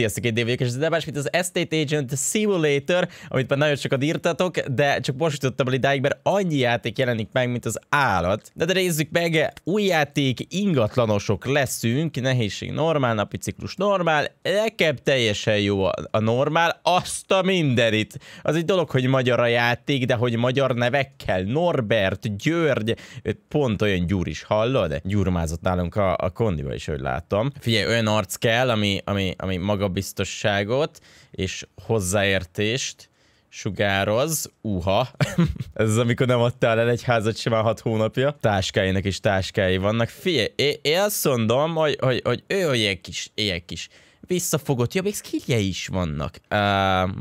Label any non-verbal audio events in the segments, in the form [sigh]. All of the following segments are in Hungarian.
Sziasztok, én Dévi és ez Debás, mint az Estate Agent Simulator, amit már nagyon sokat írtatok, de csak most jutottam el idáig, mert annyi játék jelenik meg, mint az állat. De, de nézzük meg, új játék, ingatlanosok leszünk, nehézség normál, napi ciklus normál, nekem teljesen jó a, a normál, azt a mindenit. Az egy dolog, hogy magyar a játék, de hogy magyar nevekkel, Norbert, György, pont olyan Gyúr is, hallod? Gyurmázott nálunk a, a kondiba is, hogy láttam. Figyelj, olyan arc kell, ami, ami, ami maga magabiztosságot és hozzáértést sugároz, uha, [laughs] ez az, amikor nem adtál el egy házat simán hat hónapja, táskáinak is táskái vannak. Figyelj, én, azt mondom, hogy, hogy, hogy ő ilyen kis, ilyen kis visszafogott, ja, még skillje is vannak. Uh,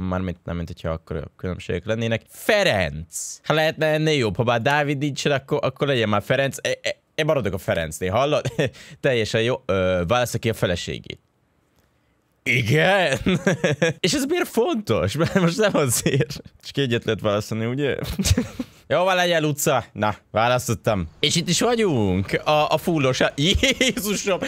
mármint nem, mint hogyha akkor különbségek lennének. Ferenc! Ha lehetne ennél jobb, ha bár Dávid nincs, akkor, akkor legyen már Ferenc. E, e, én maradok a Ferencnél, hallod? [laughs] Teljesen jó. Uh, válasz ki a feleségét. Igen? [laughs] és ez miért fontos? Mert most nem azért. Csak egyet lehet választani, ugye? [laughs] Jó, van legyen utca. Na, választottam. És itt is vagyunk. A, a fullos. [laughs] Jézusom!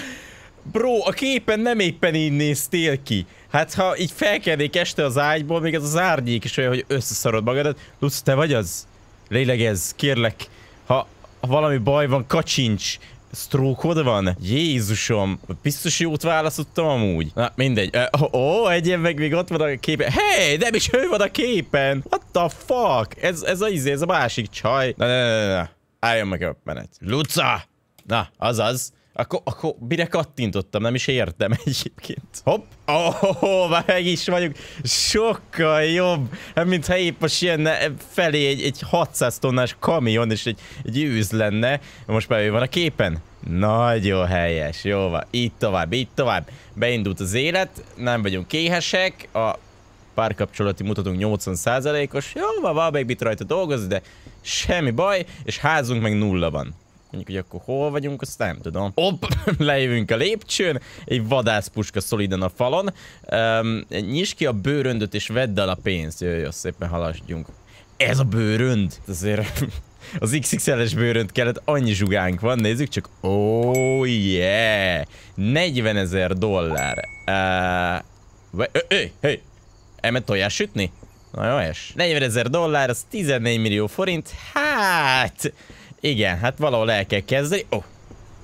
Bro, a képen nem éppen így néztél ki. Hát ha így felkelnék este az ágyból, még ez az árnyék is olyan, hogy összeszarod magadat. Luc, te vagy az? Lélegezz, kérlek. Ha, ha valami baj van, kacsincs. Stroke van? Jézusom, biztos jót választottam amúgy. Na, mindegy. Ó, uh, oh, ilyen meg még ott van a képen. Hey, nem is ő van a képen. What the fuck? Ez, ez a izé, ez a másik csaj. Na, na, na, na. Álljon meg a menet. Luca! Na, azaz. Akkor, akkor mire kattintottam, nem is értem [laughs] egyébként. Hopp! Oh, már meg is vagyunk. Sokkal jobb, hát, mintha épp most jönne felé egy, egy 600 tonnás kamion és egy, egy űz lenne. Most már ő van a képen. Nagyon helyes, jó van. Így tovább, így tovább. Beindult az élet, nem vagyunk kéhesek, a párkapcsolati mutatunk 80%-os. Jó van, van még mit rajta dolgozni, de semmi baj, és házunk meg nulla van. Mondjuk, hogy akkor hol vagyunk, azt nem tudom. [laughs] Hopp, lejövünk a lépcsőn, egy vadászpuska szolidan a falon. Um, nyisd ki a bőröndöt és vedd el a pénzt. Jöjjön, jó, szépen halasdjunk. Ez a bőrönd? Azért [laughs] az XXL-es bőrönd kellett, annyi zsugánk van, nézzük csak. Ó, oh, yeah! 40 ezer dollár. Uh, hey, hey. tojás sütni? Na jó, es. 40 ezer dollár, az 14 millió forint. Hát... Igen, hát valahol el kell kezdeni. Oh,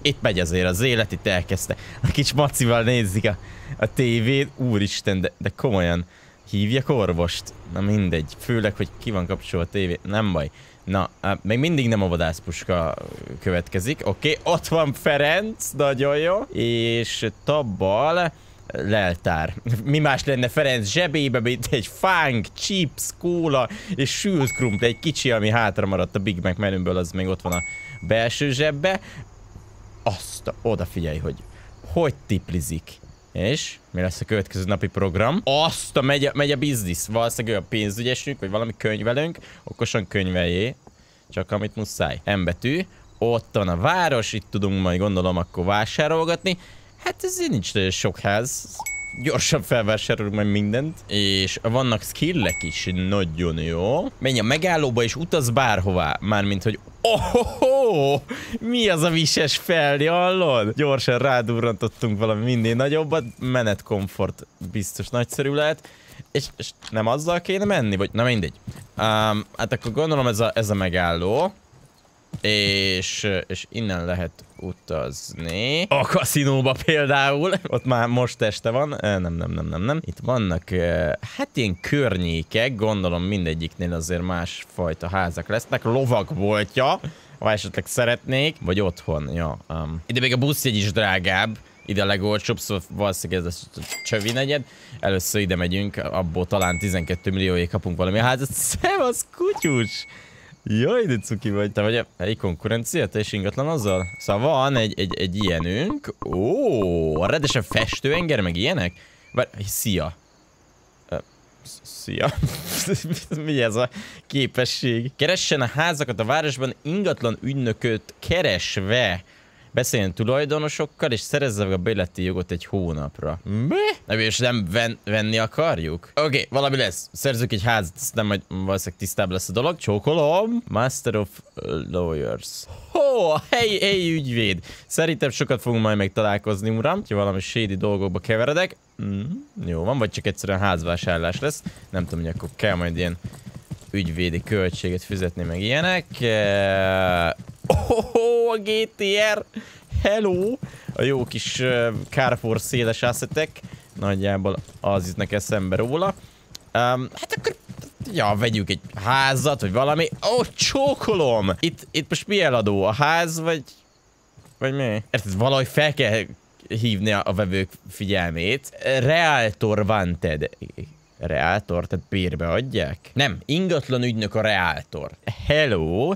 itt megy azért az élet, itt elkezdte. A kis macival nézik a, a tévét. Úristen, de, de komolyan hívjak orvost? Na mindegy, főleg, hogy ki van kapcsolva a tévé, nem baj. Na, még mindig nem a vadászpuska következik, oké, okay. ott van Ferenc, nagyon jó, és Tabbal, leltár. Mi más lenne Ferenc zsebébe, mint egy fánk, chips, kóla és sült krumpli, egy kicsi, ami hátra maradt a Big Mac menüből, az még ott van a belső zsebbe. Azt, odafigyelj, hogy hogy tiplizik. És mi lesz a következő napi program? Azt a megy a, megy a biznisz. Valószínűleg olyan pénzügyesünk, vagy valami könyvelünk. Okosan könyveljé. Csak amit muszáj. M betű. Ott van a város, itt tudunk majd gondolom akkor vásárolgatni. Hát ez nincs nagyon sok ház. Gyorsan felvásárolunk majd mindent. És vannak skillek is, nagyon jó. Menj a megállóba és utaz bárhová. Mármint, hogy Ohoho! Mi az a vises fel, hallod? Gyorsan rádurrantottunk valami minél nagyobbat, menetkomfort biztos nagyszerű lehet. És, és nem azzal kéne menni, vagy na mindegy. Um, hát akkor gondolom ez a, ez a megálló. És, és innen lehet utazni. A kaszinóba például, ott már most este van. Nem, nem, nem, nem, nem. Itt vannak, hát ilyen környékek, gondolom mindegyiknél azért másfajta házak lesznek. lovag voltja, ha esetleg szeretnék, vagy otthon, ja. Um. Ide még a buszjegy is drágább, ide a legolcsóbb, szóval valószínűleg ez a csövi negyed. Először ide megyünk, abból talán 12 millióért kapunk valami házat. [laughs] Szevasz, kutyus! Jaj, de cuki vagy. Te vagy a helyi konkurencia? Te is ingatlan azzal? Szóval van egy, egy, egy ilyenünk. Ó, a festő enger, meg ilyenek? Vár, szia. Szia. [laughs] Mi ez a képesség? Keressen a házakat a városban ingatlan ügynököt keresve. Beszéljen tulajdonosokkal, és szerezze meg a béleti jogot egy hónapra. Mi? Nem, és nem ven venni akarjuk? Oké, okay, valami lesz. Szerzünk egy házat, aztán majd valószínűleg tisztább lesz a dolog. Csókolom. Master of uh, Lawyers. Ho, oh, helyi, helyi ügyvéd. Szerintem sokat fogunk majd meg találkozni, uram. Ha valami sédi dolgokba keveredek. Mm, jó van, vagy csak egyszerűen házvásárlás lesz. Nem tudom, hogy akkor kell majd ilyen ügyvédi költséget fizetni, meg ilyenek. Oh, oh, oh a GTR! Hello! A jó kis uh, Carrefour széles assetek. Nagyjából az nekem szembe róla. Um, hát akkor ja, vegyük egy házat, vagy valami. Ó, oh, csókolom! Itt, itt most mi eladó? A ház, vagy... Vagy mi? Érted, valahogy fel kell hívni a, a vevők figyelmét. Realtor Wanted. Reáltor? Tehát bérbe adják? Nem, ingatlan ügynök a Reáltor. Hello!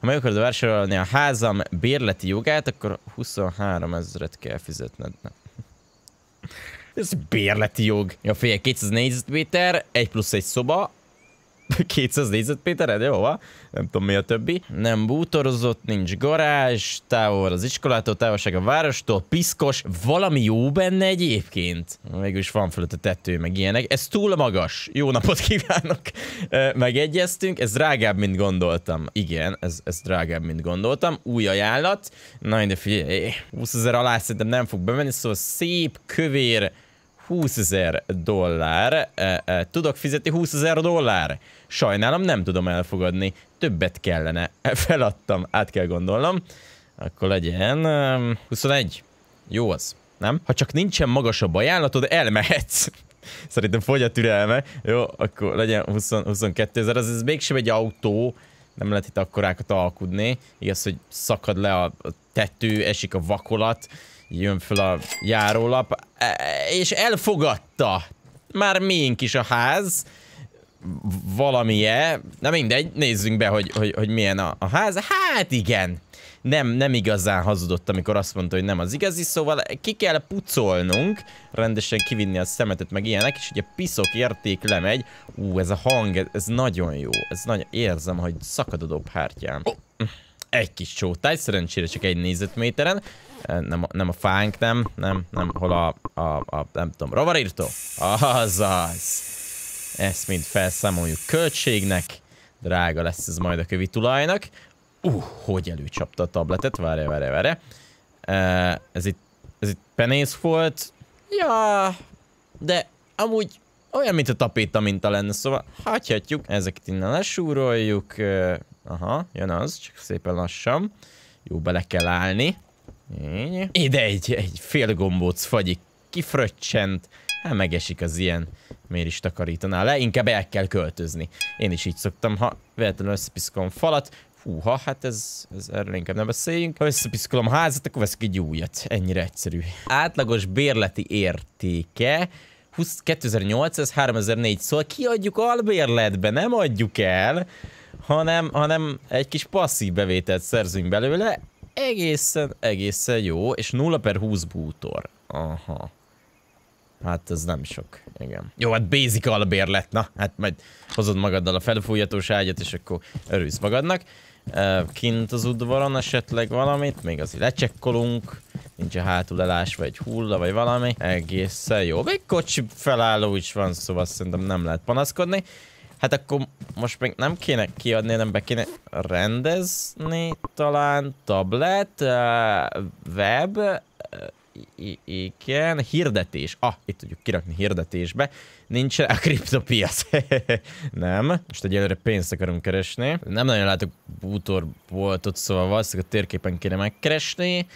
Ha meg akarod vásárolni a házam bérleti jogát, akkor 23 ezeret kell fizetned. Nem. Ez bérleti jog. A fél 200 négyzetméter, 1 plusz egy szoba, 200 négyzetméteren, jó van? Nem tudom mi a többi. Nem bútorozott, nincs garázs, távol az iskolától, távolság a várostól, piszkos, valami jó benne egyébként. Mégis van fölött a tető, meg ilyenek. Ez túl magas. Jó napot kívánok. Megegyeztünk, ez drágább, mint gondoltam. Igen, ez, ez drágább, mint gondoltam. Új ajánlat. Na, de figyelj, 20 ezer alá szerintem nem fog bemenni, szóval szép, kövér, 20 ezer dollár, e, e, tudok fizetni 20 ezer dollár? Sajnálom, nem tudom elfogadni, többet kellene, [laughs] feladtam, át kell gondolnom. Akkor legyen 21. Jó az, nem? Ha csak nincsen magasabb ajánlatod, elmehetsz. [laughs] Szerintem fogy a türelme. Jó, akkor legyen 20, 22 ezer, az ez mégsem egy autó, nem lehet itt akkorákat alkudni. Igaz, hogy szakad le a tető, esik a vakolat, Jön fel a járólap, e, és elfogadta már miénk is a ház, valamilyen, na mindegy, nézzünk be, hogy, hogy, hogy milyen a, a ház. Hát igen, nem, nem igazán hazudott, amikor azt mondta, hogy nem az igazi, szóval ki kell pucolnunk, rendesen kivinni a szemetet, meg ilyenek, és ugye piszok érték lemegy. Ú, ez a hang, ez, ez nagyon jó, ez nagyon, érzem, hogy szakad a dobhártyám. Oh egy kis csótáj, szerencsére csak egy nézetméteren. Nem, a, nem a fánk, nem, nem, nem, hol a, a, a nem tudom, rovarírtó? Azaz! Ezt mind felszámoljuk költségnek. Drága lesz ez majd a kövi tulajnak. Uh, hogy előcsapta a tabletet, várja, várja, várja. ez itt, ez itt penész volt. Ja, de amúgy olyan, mint a tapéta minta lenne, szóval hagyhatjuk. Ezeket innen lesúroljuk. Uh, Aha, jön az, csak szépen lassan. Jó, bele kell állni. Így. Ide egy, egy fél gombóc fagyik kifröccsent. Hát megesik az ilyen. Miért is takarítaná le? Inkább el kell költözni. Én is így szoktam, ha véletlenül összepiszkolom falat, Húha, hát ez, ez erről inkább nem beszéljünk. Ha összepiszkolom a házat, akkor veszek egy újat. Ennyire egyszerű. Átlagos bérleti értéke 20, 2800-3400, szóval kiadjuk albérletbe, nem adjuk el hanem, hanem egy kis passzív bevételt szerzünk belőle, egészen, egészen jó, és 0 per 20 bútor. Aha. Hát ez nem sok, igen. Jó, hát basic albér lett, na, hát majd hozod magaddal a felfújhatós ágyat, és akkor örülsz magadnak. Kint az udvaron esetleg valamit, még azért lecsekkolunk, nincs a hátul elás, vagy hulla, vagy valami. Egészen jó, még kocsi felálló is van, szóval szerintem nem lehet panaszkodni. Hát akkor most még nem kéne kiadni, nem be kéne rendezni talán tablet, uh, web, uh, I igen, hirdetés. Ah, itt tudjuk kirakni hirdetésbe. Nincs a kriptopiac. [laughs] nem, most egyelőre pénzt akarunk keresni. Nem nagyon látok bútorboltot, szóval valószínűleg a térképen kéne megkeresni.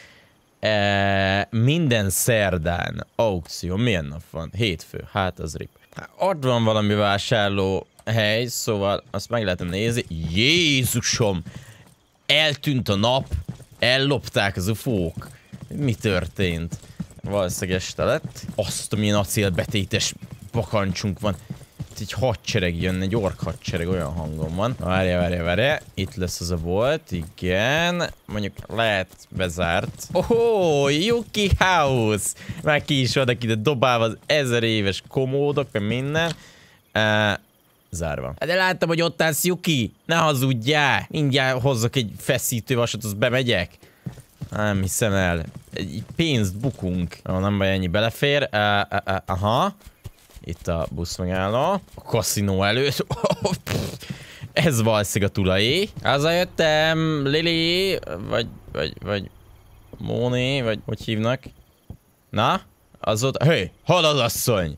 E, minden szerdán aukció. Milyen nap van? Hétfő. Hát az rip. Hát, ott van valami vásárló hely, szóval azt meg lehetne nézni. Jézusom! Eltűnt a nap, ellopták az ufók. Mi történt? Valószínűleg este lett. Azt, milyen acélbetétes bakancsunk van. Itt egy hadsereg jön, egy ork hadsereg, olyan hangom van. Várja, várja, várja. Itt lesz az a volt, igen. Mondjuk lehet bezárt. Oh, Yuki House! Már ki is vannak ide dobálva az ezer éves komódok, minden. Uh, zárva. Hát de láttam, hogy ott állsz, Yuki. Ne hazudjál. Mindjárt hozzak egy feszítő vasat, az bemegyek. Nem hiszem el. Egy pénzt bukunk. Ah, nem baj, ennyi belefér. Uh, uh, uh, aha. Itt a busz megálló. A kaszinó előtt. [laughs] Ez valószínűleg a tulajé. Hazajöttem, Lili, vagy, vagy, vagy Móni, vagy hogy hívnak. Na, azóta... Hé, hey, hol az asszony?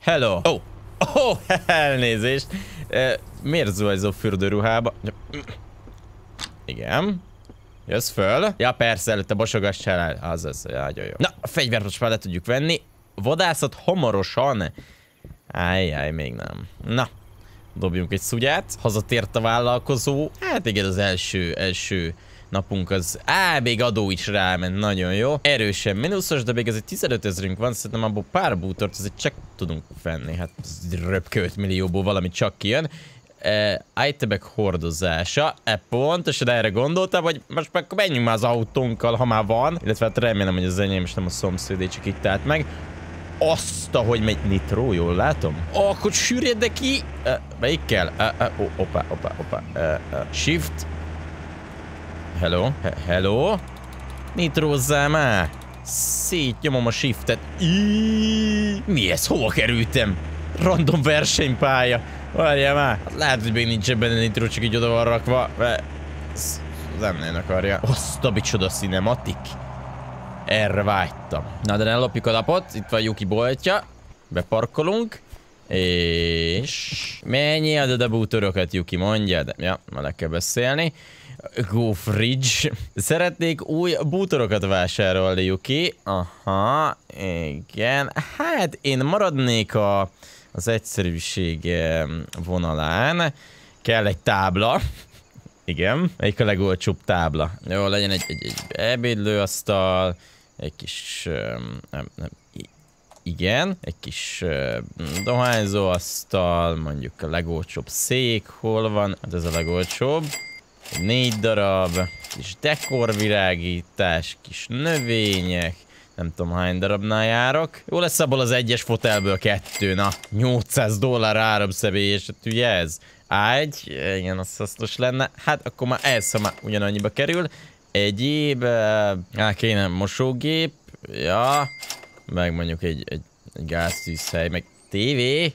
Hello. Oh, Ó, oh, elnézést! Miért zuhajzó fürdőruhába? Igen. Jössz föl. Ja persze, előtte bosogass el. Az az, nagyon jó. Na, a fegyvert most már le tudjuk venni. Vadászat hamarosan. Ájjáj, még nem. Na, dobjunk egy szugyát. Hazatért a vállalkozó. Hát igen, az első, első napunk az... Á, még adó is ráment, nagyon jó. Erősen minuszos, de még egy 15 ezerünk van, szerintem abból pár bútort azért csak tudunk venni. Hát 5 millióból valami csak kijön. Uh, eh, itemek hordozása. E pontosan erre gondoltam, hogy most meg menjünk már az autónkkal, ha már van. Illetve hát remélem, hogy az enyém és nem a szomszédé csak itt állt meg azt, ahogy megy nitró, jól látom? Akkor sűrjed ki! Uh, eh, melyik kell? Uh, eh, uh, opa, opa, opa. Uh, uh, shift, Hello, He hello. Nitrózzál már. Szétnyomom a shiftet. mi ez? Hova kerültem? Random versenypálya. Várjál már. Hát lehet, hogy még nincs benne nitró, csak így oda van rakva. nem nagyon akarja. Azt a bicsoda cinematik. Erre vágytam. Na de ellopjuk a lapot. Itt van Juki boltja. Beparkolunk. És... Mennyi adod hát a bútorokat, Yuki, De, Ja, már kell beszélni. Go Fridge. Szeretnék új bútorokat vásárolni, Yuki. Aha, igen. Hát én maradnék a, az egyszerűség vonalán. Kell egy tábla. Igen, egyik a legolcsóbb tábla. Jó, legyen egy, egy, egy ebédlőasztal, egy kis, nem, nem, igen. Egy kis uh, dohányzóasztal, mondjuk a legolcsóbb szék, hol van? Hát ez a legolcsóbb. Négy darab, kis dekorvilágítás, kis növények, nem tudom hány darabnál járok. Jó lesz abból az egyes fotelből kettő, na. 800 dollár áram és hát ugye ez? Ágy, igen, az hasznos lenne. Hát akkor már ez, ha már ugyanannyiba kerül. Egyéb, el kéne mosógép, ja, meg mondjuk egy, egy, egy gáztűzhely, meg tévé. [laughs]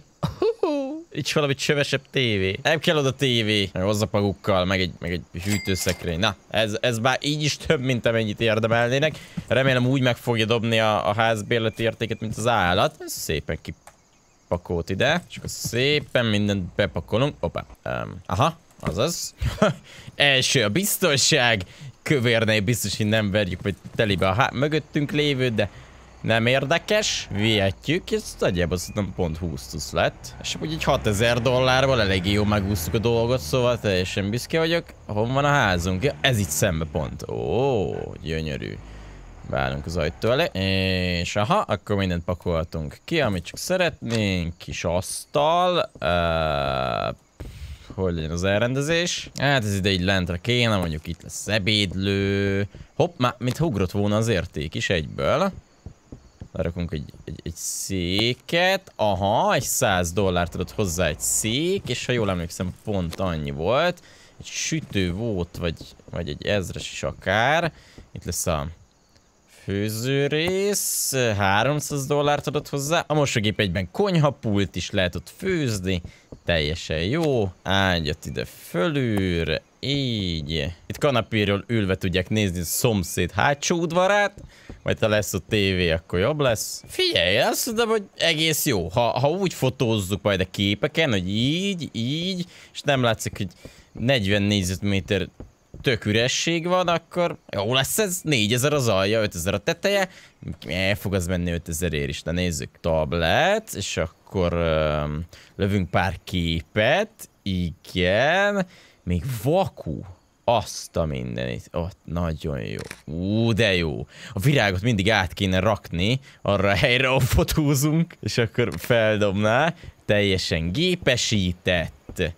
Itt valami csövesebb tévé. Nem kell oda tévé. Meg magukkal, meg egy, meg egy hűtőszekrény. Na, ez, ez bár így is több, mint amennyit érdemelnének. Remélem úgy meg fogja dobni a, a házbérleti értéket, mint az állat. Ez szépen kipakolt ide. Csak akkor szépen mindent bepakolunk. Opa. Um, aha, azaz. [laughs] Első a biztonság. Kövérnél biztos, hogy nem verjük, vagy telibe a mögöttünk lévő, de nem érdekes, vihetjük, ez nagyjából szerintem pont 20 lett. És úgy így 6000 dollárval elég jó megúsztuk a dolgot, szóval teljesen büszke vagyok. Hon van a házunk? Ja, ez itt szembe pont. Ó, gyönyörű. Várunk az ajtó elé, és aha, akkor mindent pakoltunk ki, amit csak szeretnénk, kis asztal, uh, hogy legyen az elrendezés. Hát ez ide így lentre kéne, mondjuk itt lesz ebédlő. Hopp, már mint ugrott volna az érték is egyből. Lerakunk egy, egy, egy széket. Aha, egy 100 dollárt adott hozzá egy szék, és ha jól emlékszem, pont annyi volt. Egy sütő volt, vagy, vagy egy ezres is akár. Itt lesz a főzőrész, 300 dollárt adott hozzá, a mosógép egyben konyhapult is lehet ott főzni, teljesen jó, ágyat ide fölülre, így. Itt kanapéről ülve tudják nézni a szomszéd hátsó udvarát, majd ha lesz a tévé, akkor jobb lesz. Figyelj, azt mondom, hogy egész jó. Ha, ha úgy fotózzuk majd a képeken, hogy így, így, és nem látszik, hogy 40 négyzetméter tök üresség van, akkor jó lesz ez, 4000 az alja, 5000 a teteje, el fog az menni 5000 ér is, de nézzük. Tablet, és akkor um, lövünk pár képet, igen, még vaku, azt a mindenit, ott nagyon jó, ú, de jó. A virágot mindig át kéne rakni, arra a helyre ahol fotózunk, és akkor feldobná, teljesen gépesített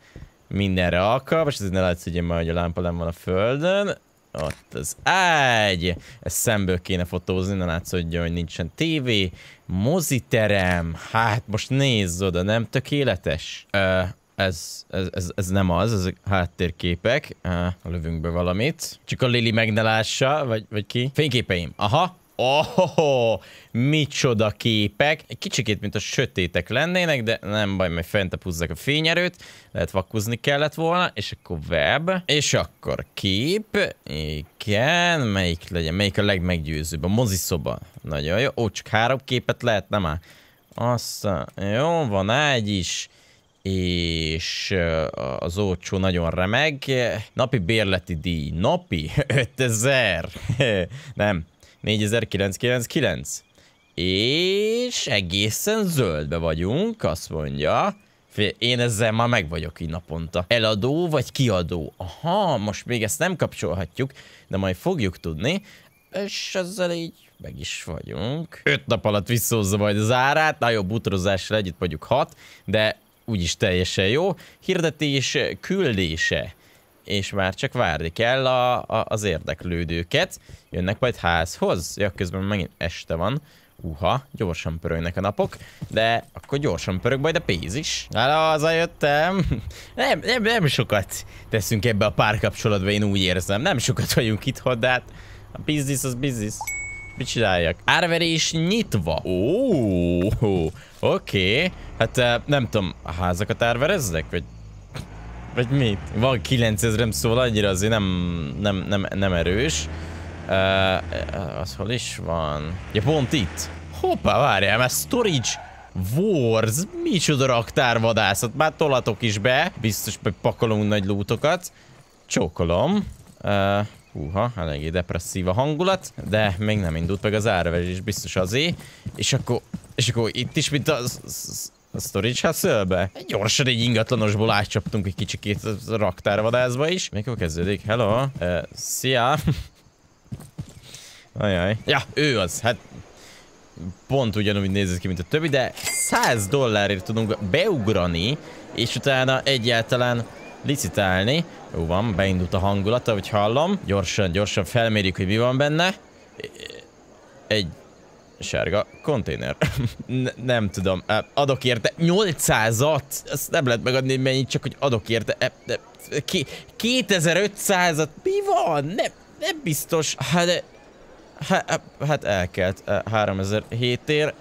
mindenre akar. Most azért ne látsz, hogy én már, hogy a lámpa nem van a földön. Ott az ágy! Ezt szemből kéne fotózni, ne látszódjon, hogy nincsen tévé. Moziterem! Hát most nézz oda, nem tökéletes? Ö, ez, ez, ez, ez nem az, ezek háttérképek. Ö, lövünk be valamit. Csak a Lili meg ne lássa, vagy, vagy ki? Fényképeim. Aha, Oh, micsoda képek. Egy kicsikét, mint a sötétek lennének, de nem baj, mert fent a fényerőt. Lehet vakuzni kellett volna, és akkor web, és akkor kép. Igen, melyik legyen, melyik a legmeggyőzőbb? A moziszoba. Nagyon jó. Ó, csak három képet lehet, nem már? Azt, jó, van ágy is és az olcsó nagyon remeg. Napi bérleti díj. Napi? 5000? [laughs] [laughs] Nem, 4999. És egészen zöldbe vagyunk, azt mondja. Én ezzel már meg vagyok így naponta. Eladó vagy kiadó? Aha, most még ezt nem kapcsolhatjuk, de majd fogjuk tudni. És ezzel így meg is vagyunk. Öt nap alatt visszózza majd az árát, nagyobb utazásra együtt vagyunk hat, de úgyis teljesen jó. Hirdetés küldése és már csak várni kell a, a, az érdeklődőket. Jönnek majd házhoz. Ja, közben megint este van. Uha, gyorsan pörögnek a napok, de akkor gyorsan pörög majd a pénz is. Hála, hazajöttem. [laughs] Nem, nem, nem sokat teszünk ebbe a párkapcsolatba, én úgy érzem. Nem sokat vagyunk itt, de hát a biznisz az biznisz. Mit csináljak? Árverés nyitva. Ó, oké. Okay. Hát eh, nem tudom, a házakat árverezzek? Vagy vagy mit? Van 9000-em, szóval annyira azért nem, nem, nem, nem erős. Uh, az hol is van? Ja, pont itt. Hoppá, várjál, mert storage Wars, micsoda raktárvadászat, már tolatok is be. Biztos, hogy pakolunk nagy lútokat. Csókolom. Uh, húha, eléggé depresszív a hangulat, de még nem indult meg az árverés, biztos azért. És akkor, és akkor itt is, mint az, az a storage hustle-be? Gyorsan egy ingatlanosból átcsaptunk egy kicsikét a raktárvadászba is. Mikor kezdődik? Hello? Uh, szia! [laughs] Ajaj. Ja, ő az. Hát pont ugyanúgy nézett ki, mint a többi, de 100 dollárért tudunk beugrani, és utána egyáltalán licitálni. Jó van, beindult a hangulata, hogy hallom. Gyorsan, gyorsan felmérjük, hogy mi van benne. Egy sárga konténer. [laughs] nem tudom, adok érte 800-at, ezt nem lehet megadni, mennyit, csak hogy adok érte. 2500-at, e, mi van? Nem, nem biztos. Hát, hát, hát elkelt 3007 ér.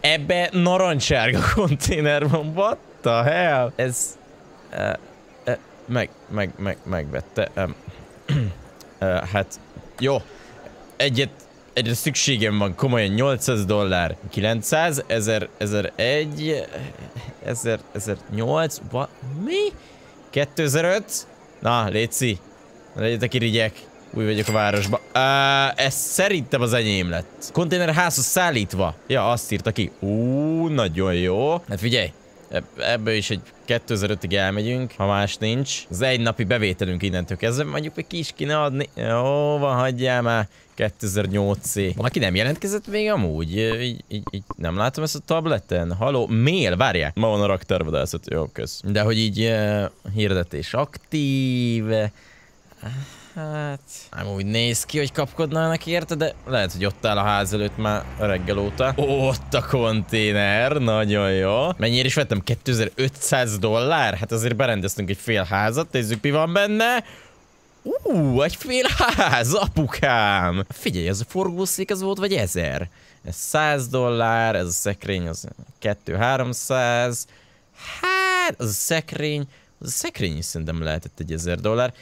Ebbe narancsárga [laughs] konténer van, what the hell? Ez... Meg, meg, meg, megvette. [clears throat] Hát, jó. Egyet Egyre szükségem van komolyan 800 dollár, 900, 1000, 1001, 1000, 1008, ba, mi? 2005? Na, léci, legyetek irigyek. Új vagyok a városba. Uh, ez szerintem az enyém lett. házhoz szállítva. Ja, azt írta ki. Ú, nagyon jó. Hát figyelj, ebből is egy 2005-ig elmegyünk, ha más nincs. Az egy napi bevételünk innentől kezdve, mondjuk még ki ne kéne adni. Ó, van, hagyjál már. 2008 c Valaki aki nem jelentkezett még amúgy? Így, így, így nem látom ezt a tableten. Haló, mail, várják. Ma van a raktárvadászat, jó, kösz. De hogy így uh, hirdetés aktív. Eh, Hát... nem úgy néz ki, hogy kapkodnának érte, de lehet, hogy ott áll a ház előtt már reggel óta. Ó, ott a konténer, nagyon jó. Mennyire is vettem? 2500 dollár? Hát azért berendeztünk egy fél házat, nézzük mi van benne. Ú, egy fél ház, apukám! Figyelj, ez a forgószék az volt, vagy ezer? Ez 100 dollár, ez a szekrény, az 2-300. Hát, az a szekrény, az a szekrény is szerintem lehetett egy ezer dollár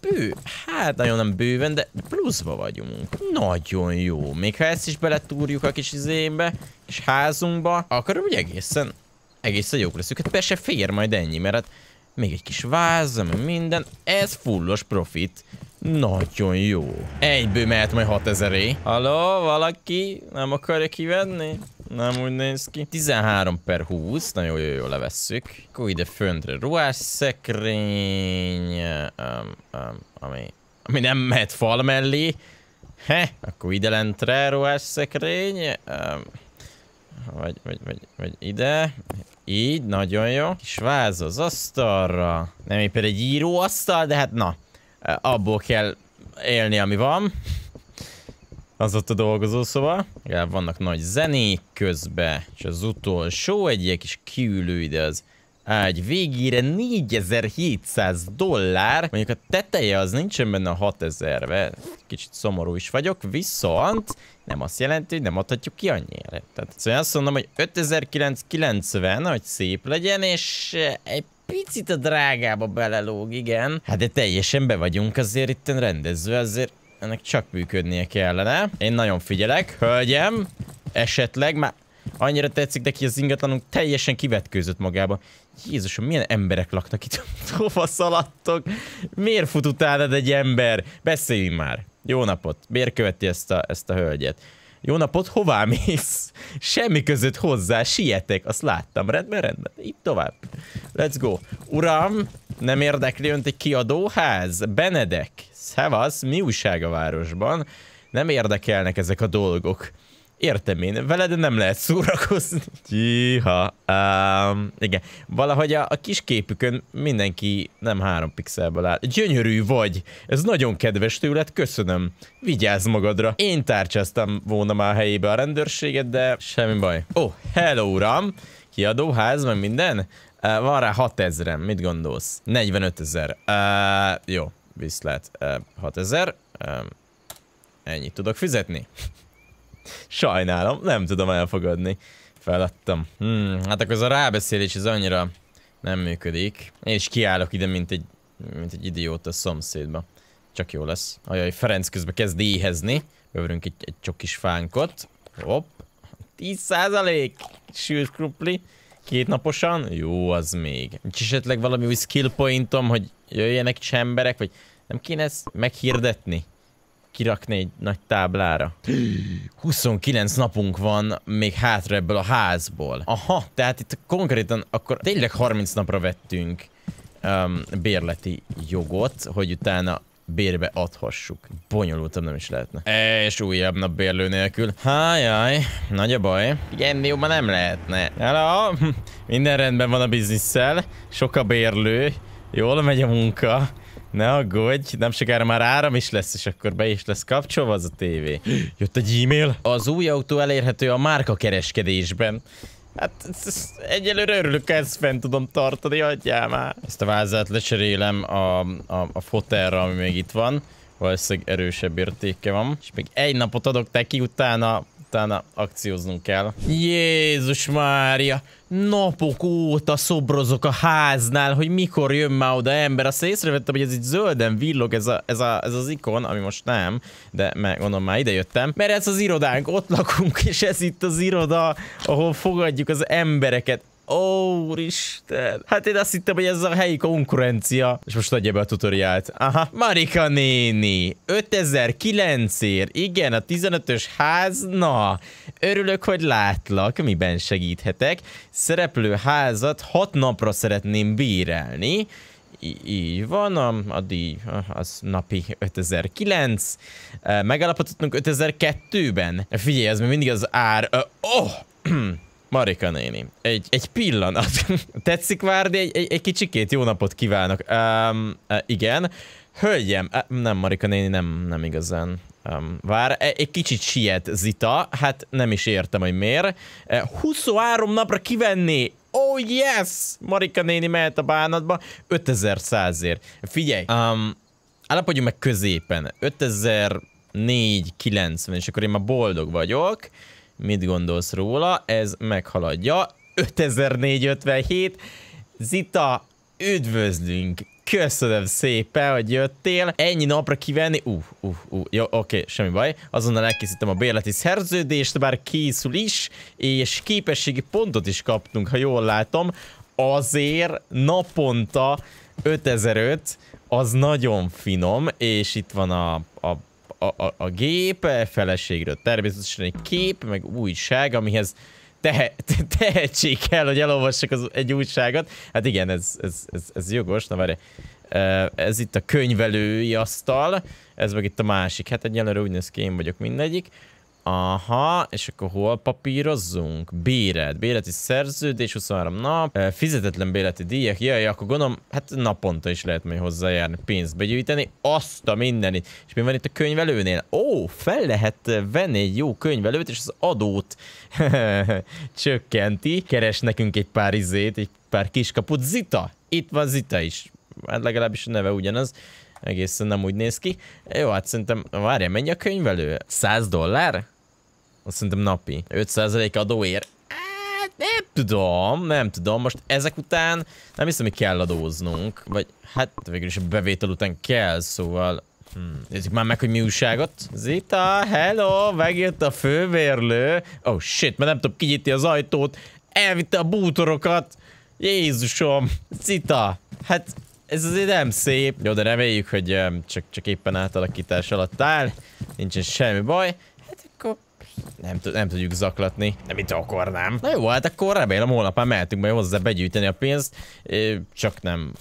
bő, hát nagyon nem bőven, de pluszba vagyunk. Nagyon jó. Még ha ezt is beletúrjuk a kis izénbe, és házunkba, akkor úgy egészen, egészen jók leszünk. Hát persze fér majd ennyi, mert hát még egy kis váz, minden, ez fullos profit. Nagyon jó. Egyből mehet majd 6000 é Halló, valaki? Nem akarja kivenni? Nem úgy néz ki. 13 per 20. Nagyon jó, jó, jó levesszük. Akkor ide föntre ruhás szekrény. Um, um, ami, ami nem mehet fal mellé. He, akkor ide lentre ruhás szekrény. Um, vagy, vagy, vagy, vagy ide. Így, nagyon jó. Kis váz az asztalra. Nem éppen egy íróasztal, de hát na. Eh, abból kell élni, ami van. Az ott a dolgozószoba. Legalább vannak nagy zenék közbe. És az utolsó egy ilyen kis kiülő ide az ágy végére 4700 dollár. Mondjuk a teteje az nincsen benne a 6000-be. Kicsit szomorú is vagyok, viszont nem azt jelenti, hogy nem adhatjuk ki annyira. Tehát szóval azt mondom, hogy 5990, hogy szép legyen, és eh, egy picit a drágába belelóg, igen. Hát de teljesen be vagyunk azért itt rendezve, azért ennek csak működnie kellene. Én nagyon figyelek, hölgyem, esetleg már annyira tetszik neki az ingatlanunk, teljesen kivetkőzött magába. Jézusom, milyen emberek laknak itt, [laughs] hova szaladtok? Miért fut utánad egy ember? Beszéljünk már. Jó napot. Miért követi ezt a, ezt a hölgyet? Jó napot, hová mész? Semmi között hozzá, sietek, azt láttam. Rendben, rendben. Itt tovább. Let's go. Uram, nem érdekli önt egy kiadóház? Benedek, szevasz, mi újság a városban? Nem érdekelnek ezek a dolgok. Értem én, veled nem lehet szórakozni. [laughs] Jiha. Um, igen, valahogy a, a kis képükön mindenki nem három pixelből áll. Gyönyörű vagy, ez nagyon kedves tőled, köszönöm. Vigyázz magadra. Én tárcsáztam volna már helyébe a rendőrséget, de semmi baj. Ó, oh, hello uram, kiadóház, meg minden? Van rá 6000 mit gondolsz? 45 ezer. Uh, jó, viszlát. Uh, 6000. Uh, ennyit tudok fizetni? Sajnálom, nem tudom elfogadni. Feladtam. Hmm, hát akkor az a rábeszélés az annyira nem működik. Én is kiállok ide, mint egy, mint egy idióta a szomszédba. Csak jó lesz. Ajaj, Ferenc közben kezd éhezni. Övrünk egy, egy csokis fánkot. Hopp. 10 százalék! Sült krupli. Két naposan? Jó, az még. Nincs esetleg valami új skill pointom, hogy jöjjenek is emberek, vagy nem kéne ezt meghirdetni? Kirakni egy nagy táblára. 29 napunk van még hátra ebből a házból. Aha, tehát itt konkrétan akkor tényleg 30 napra vettünk um, bérleti jogot, hogy utána bérbe adhassuk. Bonyolultabb nem is lehetne. E, és újabb nap bérlő nélkül. Hájáj, nagy a baj. Enni jobban nem lehetne. Hello? Minden rendben van a bizniszsel. Sok a bérlő. Jól megy a munka. Ne aggódj, nem sokára már áram is lesz, és akkor be is lesz kapcsolva az a tévé. Jött egy e-mail. Az új autó elérhető a márka kereskedésben. Hát egyelőre örülök, ezt fent tudom tartani, adjál már. Ezt a vázát lecserélem a, a, a fotelra, ami még itt van. Valószínűleg erősebb értéke van. És még egy napot adok neki, utána aztán akcióznunk kell. Jézus Mária! Napok óta szobrozok a háznál, hogy mikor jön már oda ember. Azt észrevettem, hogy ez itt zölden villog ez, a, ez, a, ez az ikon, ami most nem, de meg gondolom már idejöttem. Mert ez az irodánk, ott lakunk, és ez itt az iroda, ahol fogadjuk az embereket. Ó, Isten! Hát én azt hittem, hogy ez a helyi konkurencia. És most adja be a tutoriált. Aha. Marika néni. 5009 ér. Igen, a 15-ös ház. Na, örülök, hogy látlak. Miben segíthetek? Szereplő házat 6 napra szeretném bírálni. így van, a, a díj az napi 5009, megállapodtunk 5002-ben. Figyelj, ez még mindig az ár. Ö, oh! [clears throat] Marika néni, egy, egy pillanat. [laughs] Tetszik várni? Egy, egy, egy kicsikét jó napot kívánok. Um, igen. Hölgyem, e, nem Marika néni, nem, nem igazán. Um, vár, e, egy kicsit siet Zita, hát nem is értem, hogy miért. 23 napra kivenni, oh yes! Marika néni mehet a bánatba, 5100 ér. Figyelj, um, állapodjunk meg középen, 5490, és akkor én már boldog vagyok. Mit gondolsz róla? Ez meghaladja. 5457. Zita, üdvözlünk! Köszönöm szépen, hogy jöttél. Ennyi napra kivenni. Uh, uh, uh. Jó, oké, okay, semmi baj. Azonnal elkészítem a bérleti szerződést, bár készül is, és képességi pontot is kaptunk, ha jól látom. Azért naponta 5005, az nagyon finom, és itt van a, a a, a, a gép feleségről. Természetesen egy kép, meg újság, amihez te, te, tehetség kell, hogy elolvassak az, egy újságot. Hát igen, ez, ez, ez, ez jogos. Na várj, ez itt a könyvelői asztal, ez meg itt a másik. Hát egyelőre úgy néz ki, én vagyok mindegyik. Aha, és akkor hol papírozzunk? Béret, béreti szerződés, 23 nap, fizetetlen béleti díjak, jaj, akkor gondolom, hát naponta is lehet majd hozzájárni, pénzt begyűjteni, azt a mindenit. És mi van itt a könyvelőnél? Ó, fel lehet venni egy jó könyvelőt, és az adót [laughs] csökkenti. Keres nekünk egy pár izét, egy pár kiskaput. Zita! Itt van Zita is. Hát legalábbis a neve ugyanaz egészen nem úgy néz ki. Jó, hát szerintem, várjál, mennyi a könyvelő? 100 dollár? Azt szerintem napi. 5% adóér. Hát, nem tudom, nem tudom. Most ezek után nem hiszem, hogy kell adóznunk. Vagy hát végül is a bevétel után kell, szóval... Hmm. Nézzük már meg, hogy mi újságot. Zita, hello, megjött a fővérlő. Oh shit, mert nem tudom kinyitni az ajtót. Elvitte a bútorokat. Jézusom, Zita, hát ez azért nem szép. Jó, de reméljük, hogy hm, csak, csak éppen átalakítás alatt áll. Nincsen semmi baj. Hát akkor nem, nem tudjuk zaklatni. Nem itt akarnám. Na jó, hát akkor remélem holnap már mehetünk majd hozzá begyűjteni a pénzt. Csak nem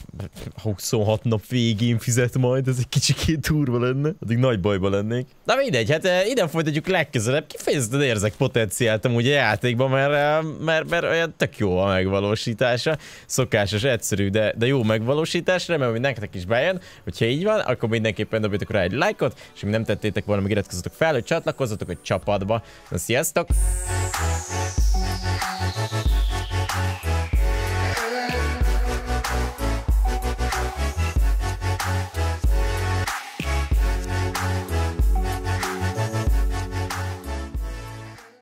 26 nap végén fizet majd, ez egy kicsikét durva lenne. Addig nagy bajba lennék. Na mindegy, hát ide folytatjuk legközelebb. Kifejezetten érzek potenciált amúgy a játékban, mert, mert, mert olyan tök jó a megvalósítása. Szokásos, egyszerű, de, de jó megvalósítás. Remélem, hogy nektek is bejön. Hogyha így van, akkor mindenképpen dobjatok rá egy lájkot, és ha nem tettétek volna, még iratkozzatok fel, hogy csatlakozzatok egy csapatba Na, sziasztok!